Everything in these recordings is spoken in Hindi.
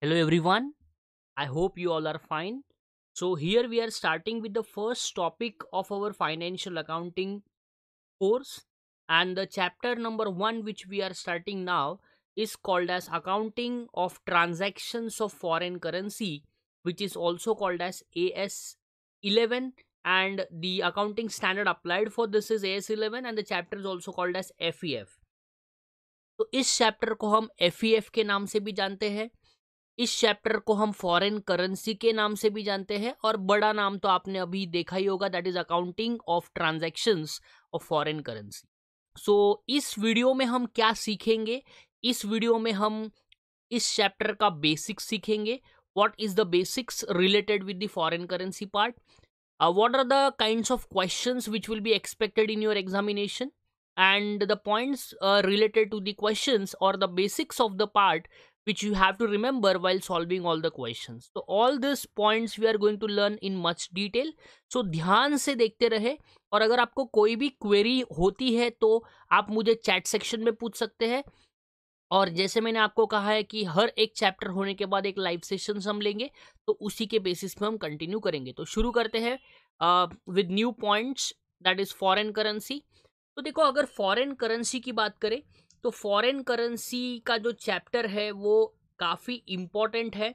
hello everyone i hope you all are fine so here we are starting with the first topic of our financial accounting course and the chapter number 1 which we are starting now is called as accounting of transactions of foreign currency which is also called as as 11 and the accounting standard applied for this is as 11 and the chapter is also called as fef So this chapter को हम FEF के नाम से भी जानते हैं इस चैप्टर को हम फॉरेन करेंसी के नाम से भी जानते हैं और बड़ा नाम तो आपने अभी देखा ही होगा that is accounting of transaction of foreign currency so इस वीडियो में हम क्या सीखेंगे इस वीडियो में हम इस चैप्टर का बेसिक्स सीखेंगे what is the basics related with the foreign currency part what are the kind of question which will be expected in your examination and the points related to the question और the basics of the part which you have to remember while solving all the questions. So all these points we are going to learn in much detail. So dhyan se dekhte rahe aur agar aapko koi bhi query hoti hai to aap mujhe chat section mein pooch sakte hain और जैसे मैंने आपको कहा है कि हर एक चैप्टर होने के बाद एक लाइव सेशन हम लेंगे तो उसी के बेसिस पे हम कंटिन्यू करेंगे तो शुरू करते हैं with new points that is foreign currency तो देखो अगर फॉरेन करेंसी की बात करें तो फॉरेन करेंसी का जो चैप्टर है वो काफ़ी इम्पॉर्टेंट है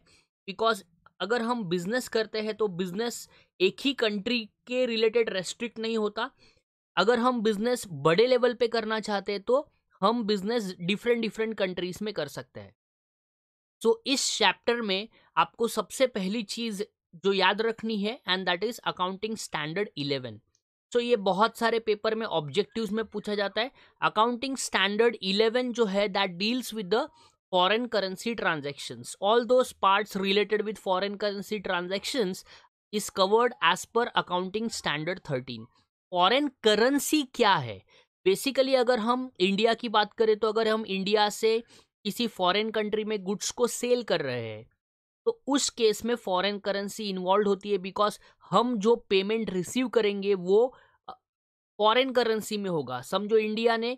बिकॉज अगर हम बिजनेस करते हैं तो बिजनेस एक ही कंट्री के रिलेटेड रेस्ट्रिक्ट नहीं होता अगर हम बिजनेस बड़े लेवल पे करना चाहते हैं तो हम बिजनेस डिफरेंट डिफरेंट कंट्रीज में कर सकते हैं सो so, इस चैप्टर में आपको सबसे पहली चीज़ जो याद रखनी है and that is accounting standard eleven so तो ये बहुत सारे पेपर में ऑब्जेक्टिव्स में पूछा जाता है अकाउंटिंग स्टैंडर्ड इलेवन जो है that deals with the foreign currency transaction all दो parts related with foreign currency transaction is covered as per accounting standard thirteen foreign currency क्या है बेसिकली अगर हम इंडिया की बात करें तो अगर हम इंडिया से किसी फॉरेन कंट्री में गुड्स को सेल कर रहे हैं तो उस केस में फॉरेन करेंसी इन्वॉल्व होती है बिकॉज हम जो पेमेंट रिसीव करेंगे वो फॉरेन करेंसी में होगा समझो इंडिया ने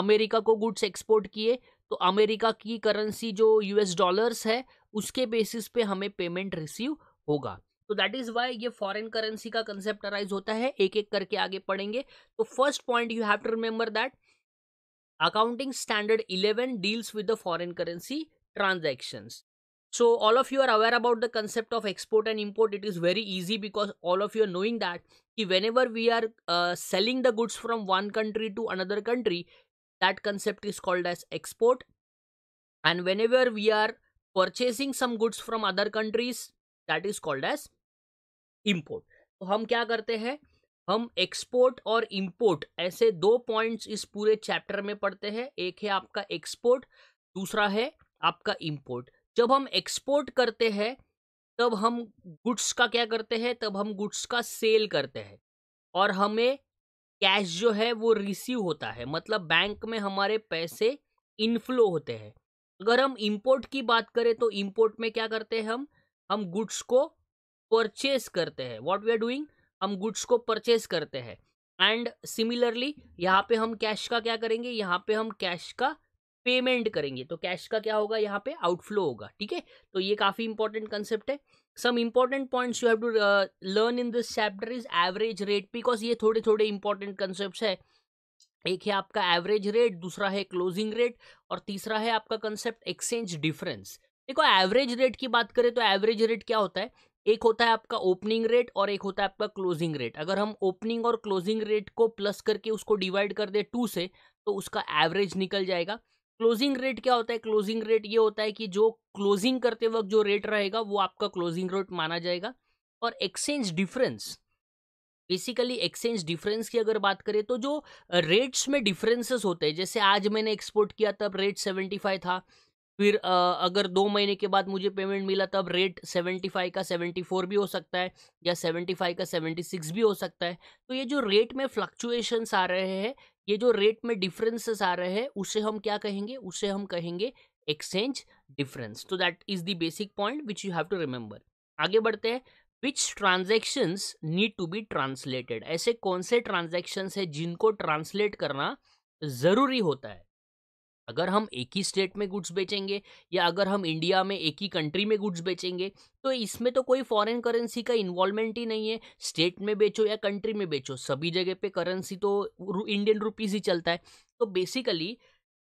अमेरिका को गुड्स एक्सपोर्ट किए तो अमेरिका की करेंसी जो यूएस डॉलर्स है उसके बेसिस पे हमें पेमेंट रिसीव होगा तो दैट इज वाई ये फॉरेन करेंसी का कंसेप्ट अराइज होता है एक एक करके आगे पढ़ेंगे तो first point you have to remember that accounting standard eleven deals with the foreign currency transactions so all of you are aware about the concept of export and import it is very easy because all of you are knowing that whenever we are uh, selling the goods from one country to another country that concept is called as export and whenever we are purchasing some goods from other countries that is called as import तो हम क्या करते हैं हम एक्सपोर्ट और इंपोर्ट ऐसे दो पॉइंट्स इस पूरे चैप्टर में पढ़ते हैं एक है आपका एक्सपोर्ट दूसरा है आपका इंपोर्ट जब हम एक्सपोर्ट करते हैं तब हम गुड्स का क्या करते हैं तब हम गुड्स का सेल करते हैं और हमें कैश जो है वो रिसीव होता है मतलब बैंक में हमारे पैसे इनफ्लो होते हैं अगर हम इंपोर्ट की बात करें तो इंपोर्ट में क्या करते हैं हम हम गुड्स को परचेस करते हैं व्हाट वी आर डूइंग हम गुड्स को परचेस करते हैं एंड सिमिलरली यहाँ पे हम कैश का क्या करेंगे यहाँ पे हम कैश का पेमेंट करेंगे तो कैश का क्या होगा यहाँ पे आउटफ्लो होगा ठीक है तो ये काफ़ी इंपॉर्टेंट कंसेप्ट है some important points you have to learn in this chapter is average rate because ये थोड़े थोड़े इंपॉर्टेंट कंसेप्ट है एक है आपका एवरेज रेट दूसरा है क्लोजिंग रेट और तीसरा है आपका कंसेप्ट एक्सचेंज डिफरेंस देखो एवरेज रेट की बात करें तो एवरेज रेट क्या होता है एक होता है आपका ओपनिंग रेट और एक होता है आपका क्लोजिंग रेट अगर हम ओपनिंग और क्लोजिंग रेट को प्लस करके उसको डिवाइड कर दे टू से तो उसका एवरेज निकल जाएगा क्लोजिंग रेट क्या होता है क्लोजिंग रेट ये होता है कि जो क्लोजिंग करते वक्त जो रेट रहेगा वो आपका क्लोजिंग रेट माना जाएगा और exchange difference basically exchange difference की अगर बात करें तो जो रेट्स में डिफरेंसेस होते हैं जैसे आज मैंने एक्सपोर्ट किया तब रेट सेवेंटी फाइव था फिर अगर दो महीने के बाद मुझे पेमेंट मिला तब रेट सेवेंटी फाइव का सेवेंटी फोर भी हो सकता है या सेवेंटी फाइव का सेवेंटी सिक्स भी हो सकता है तो ये जो रेट में फ्लक्चुएशंस आ रहे हैं ये जो रेट में डिफरेंसेस आ रहे हैं उसे हम क्या कहेंगे उसे हम कहेंगे एक्सचेंज डिफरेंस तो that is the basic point which you have to remember आगे बढ़ते हैं which transactions need to be translated ऐसे कौन से ट्रांजेक्शन्स है जिनको ट्रांसलेट करना ज़रूरी होता है अगर हम एक ही स्टेट में गुड्स बेचेंगे या अगर हम इंडिया में एक ही कंट्री में गुड्स बेचेंगे तो इसमें तो कोई फॉरेन करेंसी का इन्वॉल्वमेंट ही नहीं है स्टेट में बेचो या कंट्री में बेचो सभी जगह पे करेंसी तो इंडियन रुपीज़ ही चलता है तो बेसिकली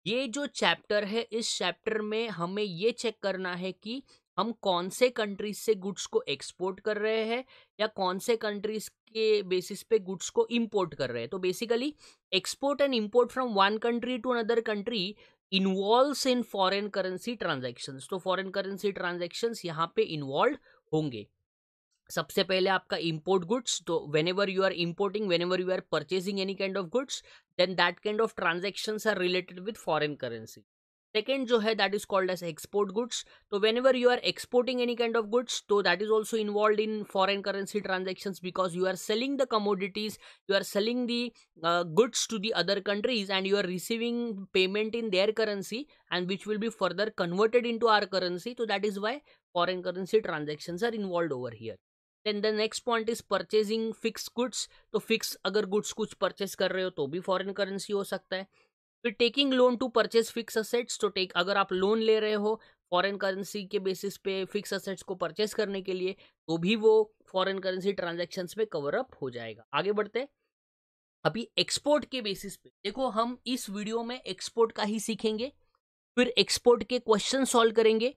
ये जो चैप्टर है इस चैप्टर में हमें ये चेक करना है कि हम कौन से कंट्रीज से गुड्स को एक्सपोर्ट कर रहे हैं या कौन से कंट्रीज के बेसिस पे गुड्स को इंपोर्ट कर रहे हैं तो basically export and import from one country to another country involve in foreign currency transaction तो फॉरेन करेंसी ट्रांजेक्शन यहाँ पे इन्वॉल्व होंगे सबसे पहले आपका इम्पोर्ट गुड्स तो whenever you are importing whenever you are purchasing any kind of goods then that kind of transaction are related with foreign currency second jo hai that is called as export goods so whenever you are exporting any kind of goods so that is also involved in foreign currency transactions because you are selling the commodities you are selling the uh, goods to the other countries and you are receiving payment in their currency and which will be further converted into our currency so that is why foreign currency transactions are involved over here Then the next point is purchasing fixed goods. तो फिक्स अगर गुड्स कुछ परचेस कर रहे हो तो भी फॉरेन फिर taking loan to purchase fix assets तो टेक अगर आप लोन ले रहे हो फॉरेन करेंसी के बेसिस पे फिक्स असेट्स को परचेस करने के लिए तो भी वो फॉरेन करेंसी ट्रांजेक्शन में कवर अप हो जाएगा आगे बढ़ते अभी एक्सपोर्ट के बेसिस पे देखो हम इस वीडियो में एक्सपोर्ट का ही सीखेंगे फिर एक्सपोर्ट के क्वेश्चन सॉल्व करेंगे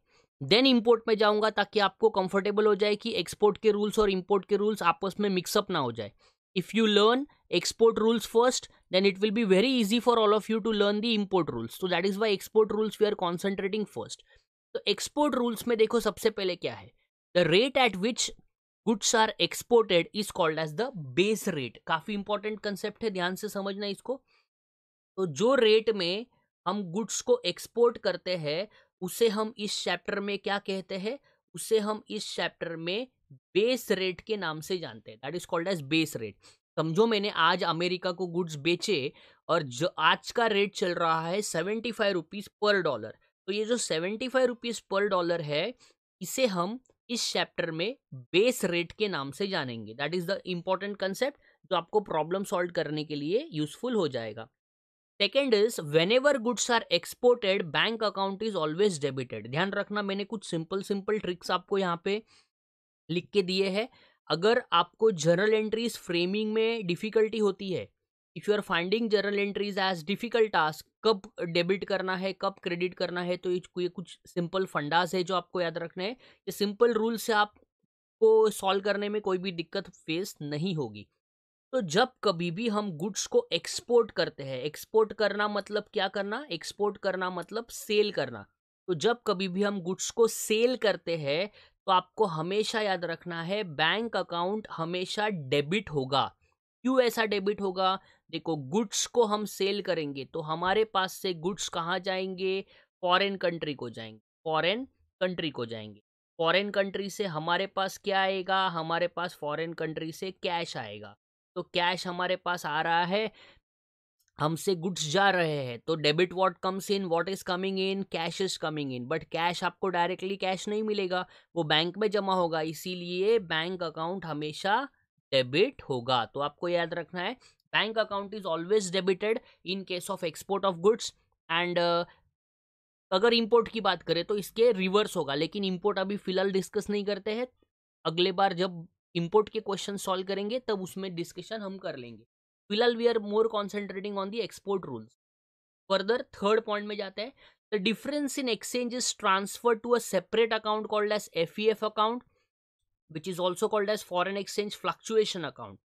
देन इंपोर्ट में जाऊंगा ताकि आपको कंफर्टेबल हो जाए कि एक्सपोर्ट के रूल्स और इंपोर्ट के रूल्स आपस में मिक्सअप ना हो जाए if you learn export rules first then it will be very easy for all of you to learn the import rules so that is why export rules we are concentrating first so export rules mein dekho sabse pehle kya hai the rate at which goods are exported is called as the base rate काफी important concept है ध्यान से समझना इसको तो जो rate में हम गुड्स को एक्सपोर्ट करते हैं उसे हम इस चैप्टर में क्या कहते हैं उसे हम इस चैप्टर में बेस रेट के नाम से जानते हैं that is called as base rate समझो मैंने आज अमेरिका को गुड्स बेचे और जो आज का रेट चल रहा है seventy five rupees per dollar तो ये जो seventy five rupees per dollar है इसे हम इस चैप्टर में बेस रेट के नाम से जानेंगे that is the important concept जो आपको प्रॉब्लम सॉल्व करने के लिए यूजफुल हो जाएगा second is whenever goods are exported bank account is always debited ध्यान रखना मैंने कुछ सिंपल सिंपल ट्रिक्स आपको यहाँ पे लिख के दिए हैं अगर आपको जर्नल एंट्रीज फ्रेमिंग में डिफ़िकल्टी होती है if you are finding journal entries as difficult task कब डेबिट करना है कब क्रेडिट करना है तो ये कुछ सिंपल फंडाज है जो आपको याद रखना है ये सिंपल रूल से आपको सॉल्व करने में कोई भी दिक्कत फेस नहीं होगी तो जब कभी भी हम गुड्स को एक्सपोर्ट करते हैं एक्सपोर्ट करना मतलब क्या करना एक्सपोर्ट करना मतलब सेल करना तो जब कभी भी हम गुड्स को सेल करते हैं तो आपको हमेशा याद रखना है बैंक अकाउंट हमेशा डेबिट होगा क्यों ऐसा डेबिट होगा देखो गुड्स को हम सेल करेंगे तो हमारे पास से गुड्स कहाँ जाएंगे फॉरेन कंट्री को जाएंगे फॉरेन कंट्री को जाएंगे फॉरेन कंट्री से हमारे पास क्या आएगा हमारे पास फॉरेन कंट्री से कैश आएगा तो कैश हमारे पास आ रहा है हमसे गुड्स जा रहे हैं तो debit what comes in what is coming in cash is coming in but cash आपको डायरेक्टली कैश नहीं मिलेगा वो बैंक में जमा होगा इसीलिए बैंक अकाउंट हमेशा डेबिट होगा तो आपको याद रखना है bank account is always debited in case of export of goods and अगर इम्पोर्ट की बात करें तो इसके रिवर्स होगा लेकिन इम्पोर्ट अभी फिलहाल डिस्कस नहीं करते हैं अगले बार जब इम्पोर्ट के क्वेश्चन सॉल्व करेंगे तब उसमें डिस्कशन हम कर लेंगे फिलहाल we are more concentrating on the export rules further third point में जाते हैं the difference in exchange is transfer to a separate account called as F E F account which is also called as foreign exchange fluctuation account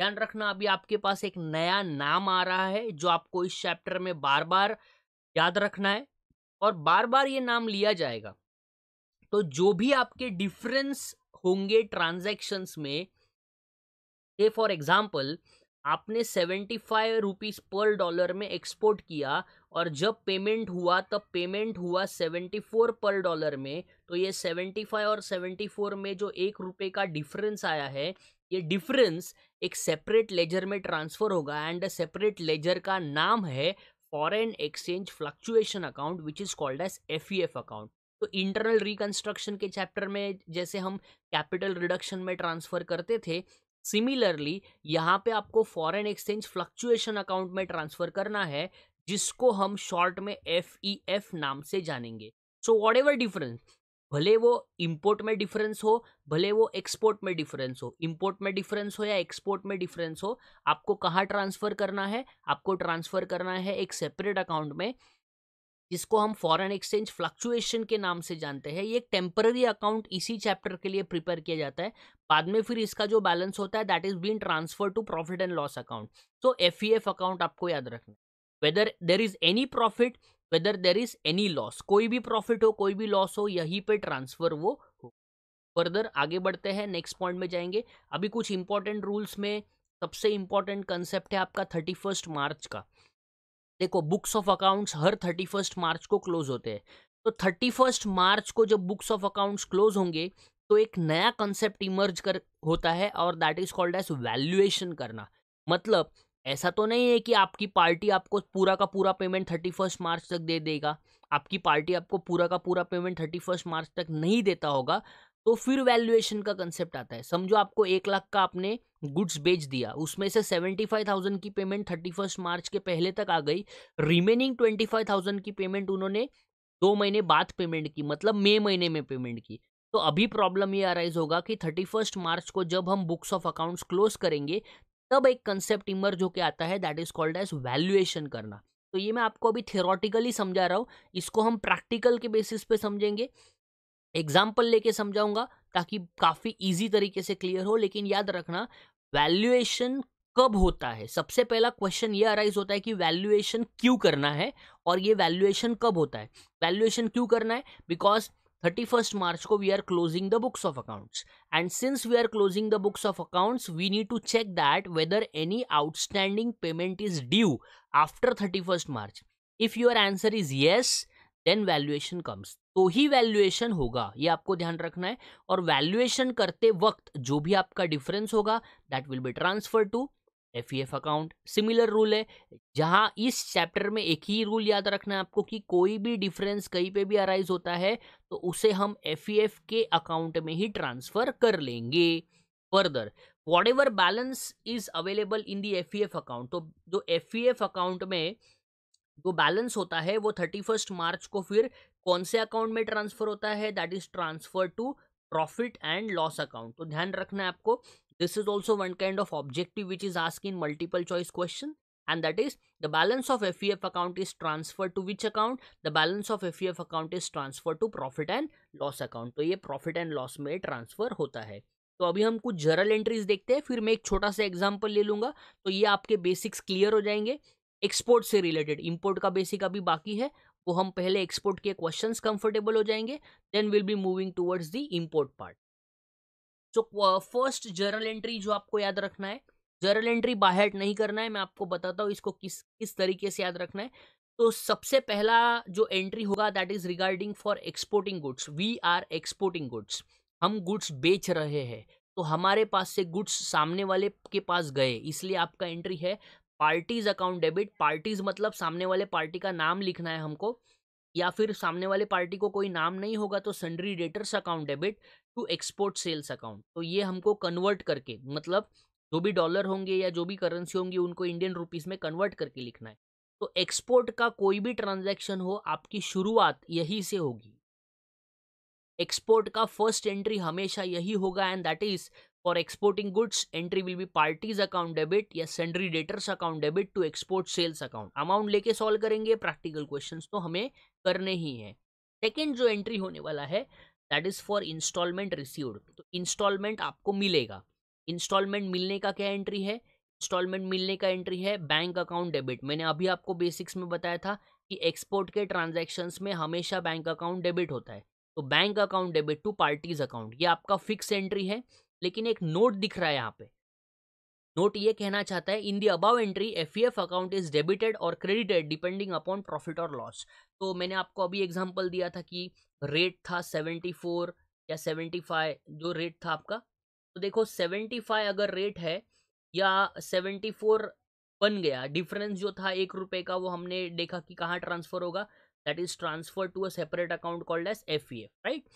ध्यान रखना अभी आपके पास एक नया नाम आ रहा है जो आपको इस चैप्टर में बार बार याद रखना है और बार बार ये नाम लिया जाएगा तो जो भी आपके डिफरेंस होंगे ट्रांजेक्शन्स में से फॉर एग्जाम्पल आपने seventy five rupees per dollar में एक्सपोर्ट किया और जब पेमेंट हुआ तब पेमेंट हुआ सेवेंटी फोर पर डॉलर में तो ये सेवेंटी फाइव और सेवेंटी फोर में जो एक रुपये का डिफरेंस आया है ये डिफरेंस एक सेपरेट लेजर में ट्रांसफ़र होगा एंड सेपरेट लेजर का नाम है foreign exchange fluctuation account which is called as F E F account तो इंटरनल रिकंस्ट्रक्शन के चैप्टर में जैसे हम कैपिटल रिडक्शन में ट्रांसफ़र करते थे सिमिलरली यहाँ पे आपको फॉरेन एक्सचेंज फ्लक्चुएशन अकाउंट में ट्रांसफर करना है जिसको हम शॉर्ट में एफ ई एफ नाम से जानेंगे सो वॉट एवर डिफरेंस भले वो इंपोर्ट में डिफरेंस हो भले वो एक्सपोर्ट में डिफरेंस हो इंपोर्ट में डिफरेंस हो या एक्सपोर्ट में डिफरेंस हो आपको कहाँ ट्रांसफ़र करना है आपको ट्रांसफ़र करना है एक सेपरेट अकाउंट में जिसको हम फॉरेन एक्सचेंज फ्लक्चुएशन के नाम से जानते हैं ये एक टेम्पररी अकाउंट इसी चैप्टर के लिए प्रिपेयर किया जाता है बाद में फिर इसका जो बैलेंस होता है that is been transfer to profit and loss account so F F account आपको याद रखना whether there is any profit whether there is any loss कोई भी प्रॉफिट हो कोई भी लॉस हो यहीं पे ट्रांसफर वो हो फर्दर आगे बढ़ते हैं नेक्स्ट पॉइंट में जाएंगे अभी कुछ इंपॉर्टेंट रूल्स में सबसे इंपॉर्टेंट कंसेप्ट है आपका थर्टी फर्स्ट मार्च का देखो बुक्स ऑफ अकाउंट्स हर थर्टी फर्स्ट मार्च को क्लोज होते हैं तो थर्टी फर्स्ट मार्च को जब बुक्स ऑफ अकाउंट्स क्लोज होंगे तो एक नया कंसेप्ट इमर्ज कर होता है और that is called as valuation करना मतलब ऐसा तो नहीं है कि आपकी पार्टी आपको पूरा का पूरा पेमेंट थर्टी फर्स्ट मार्च तक दे देगा आपकी पार्टी आपको पूरा का पूरा पेमेंट थर्टी फर्स्ट मार्च तक नहीं देता होगा तो फिर वैल्यूएशन का कंसेप्ट आता है समझो आपको एक लाख का आपने गुड्स बेच दिया उसमें से सेवेंटी फाइव थाउजेंड की पेमेंट थर्टी फर्स्ट मार्च के पहले तक आ गई रिमेनिंग ट्वेंटी फाइव थाउजेंड की पेमेंट उन्होंने दो महीने बाद पेमेंट की मतलब मई महीने में पेमेंट की तो अभी प्रॉब्लम ये अराइज होगा कि थर्टी फर्स्ट मार्च को जब हम बुक्स ऑफ अकाउंट्स क्लोज करेंगे तब एक कंसेप्ट इमर्ज होकर आता है that is called as valuation करना तो ये मैं आपको अभी थियोरटिकली समझा रहा हूँ इसको हम प्रैक्टिकल के बेसिस पे समझेंगे एग्जाम्पल लेके समझाऊंगा ताकि काफ़ी इजी तरीके से क्लियर हो लेकिन याद रखना वैल्यूएशन कब होता है सबसे पहला क्वेश्चन ये अराइज होता है कि वैल्यूएशन क्यों करना है और ये वैल्यूएशन कब होता है वैल्यूएशन क्यों करना है बिकॉज थर्टी फर्स्ट मार्च को we are closing the books of accounts and since we are closing the books of accounts we need to check that whether any outstanding payment is due after thirty first March if your answer is yes then valuation comes तो ही वैल्यूएशन होगा ये आपको ध्यान रखना है और वैल्यूएशन करते वक्त जो भी आपका डिफरेंस होगा that will be transfer to F E F account similar rule है जहाँ इस चैप्टर में एक ही रूल याद रखना है आपको कि कोई भी डिफरेंस कहीं पे भी अराइज होता है तो उसे हम एफ ई एफ के अकाउंट में ही ट्रांसफर कर लेंगे further whatever balance is available in the F E F account तो जो एफ ई एफ अकाउंट में जो बैलेंस होता है वो थर्टी फर्स्ट मार्च को फिर कौन से अकाउंट में ट्रांसफर होता है that is transfer to profit and loss account तो ध्यान रखना है आपको this is also one kind of objective which is ask in multiple choice question balance of F E F account is transfer to which account the balance of F E F account is transfer to profit and loss account तो ये प्रॉफिट एंड लॉस में ट्रांसफर होता है तो अभी हम कुछ जर्नल एंट्रीज देखते हैं फिर मैं एक छोटा सा एग्जाम्पल ले लूंगा तो ये आपके बेसिक्स क्लियर हो जाएंगे एक्सपोर्ट से रिलेटेड इम्पोर्ट का बेसिक अभी बाकी है वो हम पहले एक्सपोर्ट के क्वेश्चंस कंफर्टेबल हो जाएंगे then will be moving towards the import part so first journal entry जो आपको याद रखना है जर्नल एंट्री बाहर नहीं करना है मैं आपको बताता हूँ इसको किस किस तरीके से याद रखना है तो सबसे पहला जो एंट्री होगा that is regarding for exporting goods we are exporting goods हम गुड्स बेच रहे हैं तो हमारे पास से गुड्स सामने वाले के पास गए इसलिए आपका एंट्री है पार्टीज अकाउंट डेबिट पार्टीज मतलब सामने वाले पार्टी का नाम लिखना है हमको या फिर सामने वाले पार्टी को कोई नाम नहीं होगा तो sundry debtors account debit to export sales account तो ये हमको कन्वर्ट करके मतलब जो भी डॉलर होंगे या जो भी करेंसी होंगी उनको इंडियन रुपीस में कन्वर्ट करके लिखना है तो एक्सपोर्ट का कोई भी ट्रांजैक्शन हो आपकी शुरुआत यही से होगी एक्सपोर्ट का फर्स्ट एंट्री हमेशा यही होगा and that is for exporting goods entry will be parties account debit या sundry debtors account debit to export sales account amount लेके सॉल्व करेंगे प्रैक्टिकल क्वेश्चन तो हमें करने ही हैं सेकेंड जो एंट्री होने वाला है that is for instalment received तो इंस्टॉलमेंट आपको मिलेगा इंस्टॉलमेंट मिलने का क्या एंट्री है इंस्टॉलमेंट मिलने का एंट्री है बैंक अकाउंट डेबिट मैंने अभी आपको बेसिक्स में बताया था कि एक्सपोर्ट के ट्रांजेक्शन्स में हमेशा बैंक अकाउंट डेबिट होता है तो bank account debit to parties account ये आपका फिक्स एंट्री है लेकिन एक नोट दिख रहा है यहाँ पे नोट ये कहना चाहता है in the above entry F account is debited और क्रेडिटेड डिपेंडिंग अपॉन प्रॉफिट और लॉस तो मैंने आपको अभी एग्जाम्पल दिया था कि रेट था सेवेंटी फोर या फाइव जो रेट था आपका तो देखो फाइव अगर रेट है या सेवेंटी फोर बन गया डिफरेंस जो था एक रुपये का वो हमने देखा कि कहाँ ट्रांसफर होगा that is transfer to a separate account called S F F right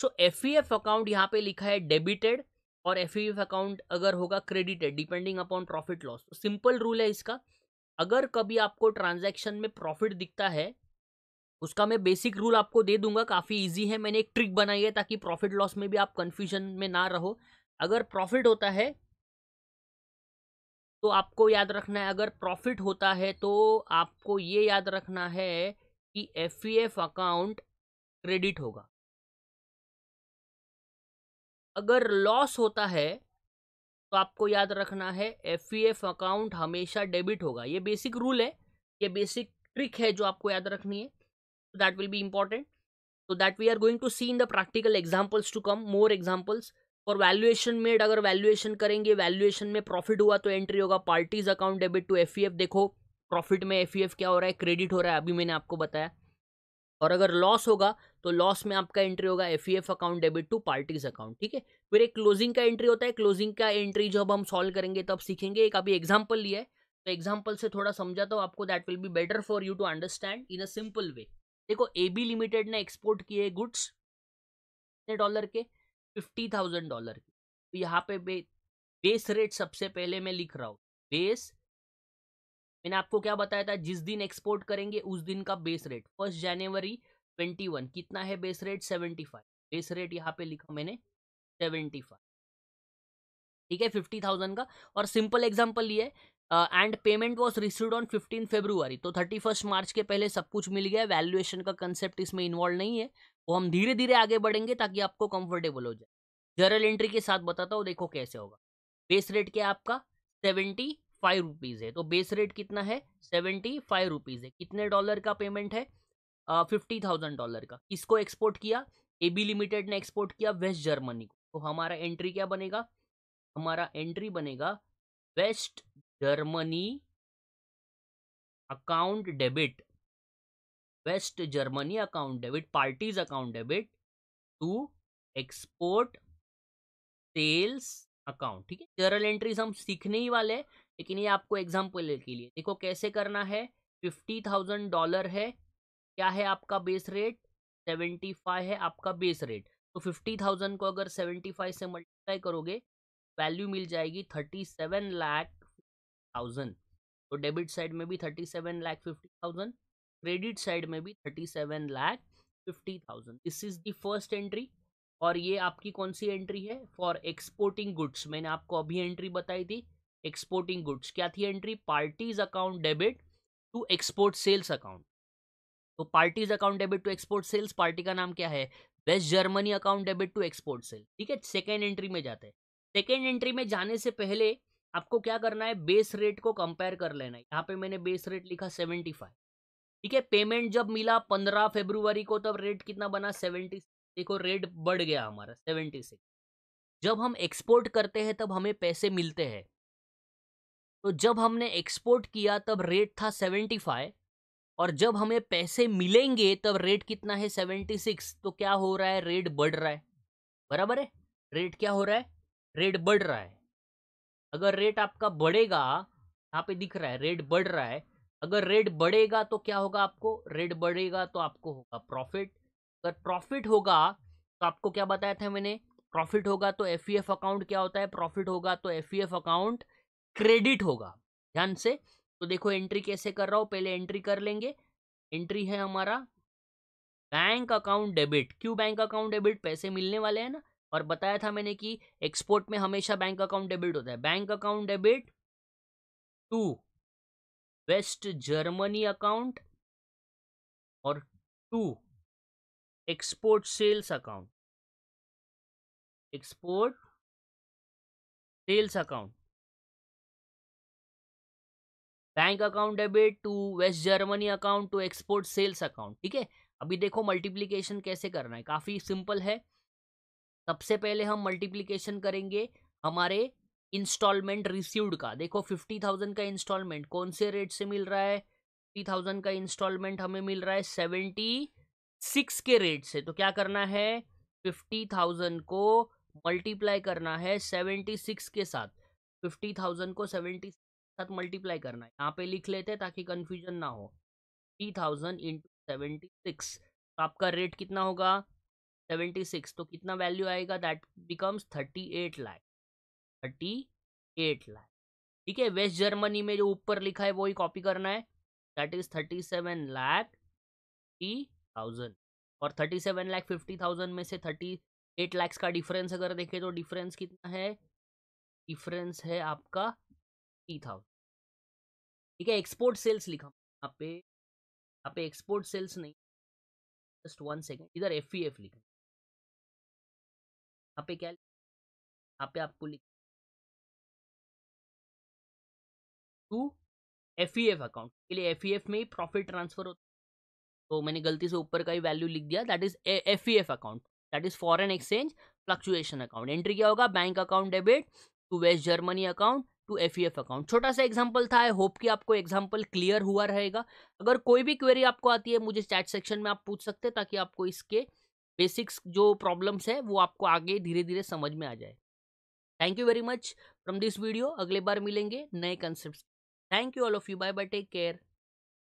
so F F account यहाँ पे लिखा है डेबिटेड और एफ अकाउंट अगर होगा credited depending upon profit loss simple rule है इसका अगर कभी आपको ट्रांजैक्शन में प्रॉफिट दिखता है उसका मैं बेसिक रूल आपको दे दूंगा काफ़ी इजी है मैंने एक ट्रिक बनाई है ताकि प्रॉफिट लॉस में भी आप कन्फ्यूजन में ना रहो अगर प्रॉफिट होता है तो आपको याद रखना है अगर प्रॉफिट होता है तो आपको ये याद रखना है कि एफ अकाउंट क्रेडिट होगा अगर लॉस होता है तो आपको याद रखना है एफ अकाउंट e हमेशा डेबिट होगा ये बेसिक रूल है ये बेसिक ट्रिक है जो आपको याद रखनी है तो दैट विल बी इम्पॉर्टेंट तो that we are going to see in the practical examples to come more examples और वैल्यूएशन मेड अगर वैल्यूएशन करेंगे वैल्यूएशन में प्रॉफिट हुआ तो एंट्री होगा parties account debit to F देखो प्रॉफिट में एफ e क्या हो रहा है क्रेडिट हो रहा है अभी मैंने आपको बताया और अगर लॉस होगा तो लॉस में आपका एंट्री होगा F E F account debit to parties account ठीक है फिर एक क्लोजिंग का एंट्री होता है क्लोजिंग का एंट्री जब हम सॉल्व करेंगे तब सीखेंगे एक अभी एग्जाम्पल लिया है तो एग्जाम्पल से थोड़ा समझा तो आपको that will be better for you to understand in a simple way देखो ए बी लिमिटेड ने एक्सपोर्ट किए गुड्स कितने डॉलर के फिफ्टी थाउजेंड डॉलर के तो यहाँ पे बे, बेस रेट सबसे पहले मैं लिख रहा हूँ बेस मैंने आपको क्या बताया था जिस दिन एक्सपोर्ट करेंगे उस दिन का बेस रेट फर्स्ट जनवरी ट्वेंटी वन कितना है base rate seventy five base rate यहाँ पे लिखा मैंने सेवेंटी फाइव ठीक है फिफ्टी थाउजेंड का और सिंपल एग्जाम्पल लिए and payment was receive on fifteen February तो थर्टी फर्स्ट मार्च के पहले सब कुछ मिल गया वैल्यूएशन का कंसेप्ट इसमें इन्वॉल्व नहीं है वो तो हम धीरे धीरे आगे बढ़ेंगे ताकि आपको कंफर्टेबल हो जाए जनरल एंट्री के साथ बताता हूँ देखो कैसे होगा बेस रेट क्या आपका सेवेंटी फाइव रुपीज़ है तो बेस रेट कितना है सेवेंटी फाइव रुपीज़ है कितने डॉलर का पेमेंट है फिफ्टी थाउजेंड डॉलर का किसको एक्सपोर्ट किया ए बी लिमिटेड ने एक्सपोर्ट किया वेस्ट जर्मनी को तो हमारा एंट्री क्या बनेगा हमारा एंट्री बनेगा West Germany account debit West Germany account debit parties account debit to export sales account ठीक है जर्नल एंट्रीज हम सीखने ही वाले हैं लेकिन ये आपको एग्जाम्पल के लिए देखो कैसे करना है फिफ्टी थाउजेंड डॉलर है क्या है आपका बेस रेट सेवेंटी फाइव है आपका बेस रेट तो फिफ्टी थाउजेंड को अगर सेवेंटी फाइव से मल्टीप्लाई करोगे वैल्यू मिल जाएगी थर्टी सेवन लाख थाउजेंड तो डेबिट साइड में भी thirty seven lakh fifty thousand credit side में भी thirty seven lakh fifty thousand this is the first entry और ये आपकी कौन सी एंट्री है फॉर एक्सपोर्टिंग गुड्स मैंने आपको अभी एंट्री बताई थी एक्सपोर्टिंग गुड्स क्या थी entry parties account debit to export sales account तो parties account debit to export sales party का नाम क्या है West Germany account debit to export sales ठीक है सेकेंड एंट्री में जाते हैं सेकेंड एंट्री में जाने से पहले आपको क्या करना है बेस रेट को कंपेयर कर लेना है यहाँ पे मैंने बेस रेट लिखा सेवेंटी फाइव ठीक है पेमेंट जब मिला पंद्रह फेब्रुवरी को तब रेट कितना बना सेवेंटी देखो रेट बढ़ गया हमारा सेवेंटी सिक्स जब हम एक्सपोर्ट करते हैं तब हमें पैसे मिलते हैं तो जब हमने एक्सपोर्ट किया तब रेट था सेवेंटी फाइव और जब हमें पैसे मिलेंगे तब रेट कितना है सेवेंटी सिक्स तो क्या हो रहा है रेट बढ़ रहा है बराबर है रेट क्या हो रहा है रेट बढ़ रहा है अगर रेट आपका बढ़ेगा यहाँ पे दिख रहा है रेट बढ़ रहा है अगर रेट बढ़ेगा तो क्या होगा आपको रेट बढ़ेगा तो आपको होगा प्रॉफिट अगर प्रॉफिट होगा तो आपको क्या बताया था मैंने प्रॉफिट होगा तो एफ अकाउंट e क्या होता है प्रॉफिट होगा तो एफ अकाउंट e क्रेडिट होगा ध्यान से तो देखो एंट्री कैसे कर रहा हूँ पहले एंट्री कर लेंगे एंट्री है हमारा बैंक अकाउंट डेबिट क्यों बैंक अकाउंट डेबिट पैसे मिलने वाले हैं ना और बताया था मैंने कि एक्सपोर्ट में हमेशा बैंक अकाउंट डेबिट होता है bank account debit to West Germany account और to export sales account export sales account bank account debit to West Germany account to export sales account ठीक है अभी देखो मल्टीप्लीकेशन कैसे करना है काफ़ी सिंपल है सबसे पहले हम मल्टीप्लीकेशन करेंगे हमारे इंस्टॉलमेंट रिसीव्ड का देखो फिफ्टी थाउजेंड का इंस्टॉलमेंट कौन से रेट से मिल रहा है फिफ्टी थाउजेंड का इंस्टॉलमेंट हमें मिल रहा है सेवेंटी सिक्स के रेट से तो क्या करना है फिफ्टी थाउजेंड को मल्टीप्लाई करना है सेवेंटी सिक्स के साथ फिफ्टी थाउजेंड को सेवेंटी साथ मल्टीप्लाई करना है यहाँ पे लिख लेते हैं ताकि कन्फ्यूजन ना हो three thousand into seventy six तो आपका रेट कितना होगा सेवेंटी सिक्स तो कितना वैल्यू आएगा that becomes thirty eight lakh thirty eight lakh ठीक है वेस्ट जर्मनी में जो ऊपर लिखा है वो ही कॉपी करना है that is thirty seven lakh fifty thousand और thirty seven lakh fifty thousand में से थर्टी एट लैक्स का डिफरेंस अगर देखें तो डिफरेंस कितना है डिफरेंस है आपका थ्री थाउजेंड ठीक है एक्सपोर्ट सेल्स लिखा यहाँ पे यहाँ पे एक्सपोर्ट सेल्स नहीं जस्ट वन सेकेंड इधर एफ ई एफ लिखा यहाँ पे क्या यहाँ पे आपको लिख to F E F account के लिए एफ ई एफ में ही प्रॉफिट ट्रांसफर होता है तो मैंने गलती से ऊपर का ही वैल्यू लिख दिया that is F E F account that is foreign exchange fluctuation account entry क्या होगा bank account debit to West Germany account to F account छोटा सा एग्जाम्पल था आई होप कि आपको एग्जाम्पल क्लियर हुआ रहेगा अगर कोई भी क्वेरी आपको आती है मुझे चैट सेक्शन में आप पूछ सकते हैं ताकि आपको इसके बेसिक्स जो प्रॉब्लम्स है वो आपको आगे धीरे धीरे समझ में आ जाए thank you very much from this video अगले बार मिलेंगे नए concept thank you all of you bye bye take care